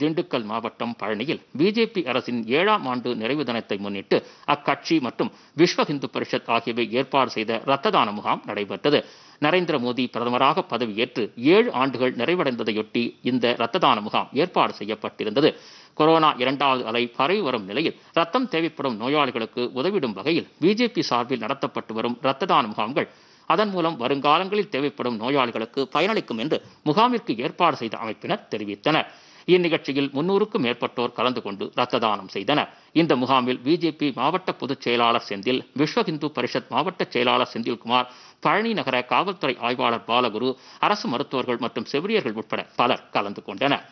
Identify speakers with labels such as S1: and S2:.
S1: திண்டுக்கல் மாவட்டம் பழனியில் பிஜேபி அரசின் ஏழாம் ஆண்டு நிறைவு தினத்தை முன்னிட்டு அக்கட்சி மற்றும் விஸ்வ இந்து பரிஷத் ஆகியவை ஏற்பாடு செய்த ரத்த தான முகாம் நடைபெற்றது நரேந்திர மோடி பிரதமராக பதவியேற்று ஏழு ஆண்டுகள் நிறைவடைந்ததையொட்டி இந்த இரத்த தான முகாம் ஏற்பாடு செய்யப்பட்டிருந்தது கொரோனா இரண்டாவது அலை பரவி வரும் நிலையில் ரத்தம் தேவைப்படும் நோயாளிகளுக்கு உதவிடும் வகையில் பிஜேபி சார்பில் நடத்தப்பட்டு வரும் இரத்த தான முகாம்கள் அதன் மூலம் வருங்காலங்களில் தேவைப்படும் நோயாளிகளுக்கு பயனளிக்கும் என்று முகாமிற்கு ஏற்பாடு செய்த அமைப்பினர் தெரிவித்தனர் இந்நிகழ்ச்சியில் முன்னூறுக்கும் மேற்பட்டோர் கலந்து கொண்டு ரத்த தானம் செய்தனர் இந்த முகாமில் பிஜேபி மாவட்ட பொதுச் செயலாளர் செந்தில் விஸ்வ இந்து பரிஷத் மாவட்ட செயலாளர் செந்தில்குமார் பழனி நகர காவல்துறை ஆய்வாளர் பாலகுரு அரசு மருத்துவர்கள் மற்றும் செவிலியர்கள் உட்பட பலர் கலந்து கொண்டனர்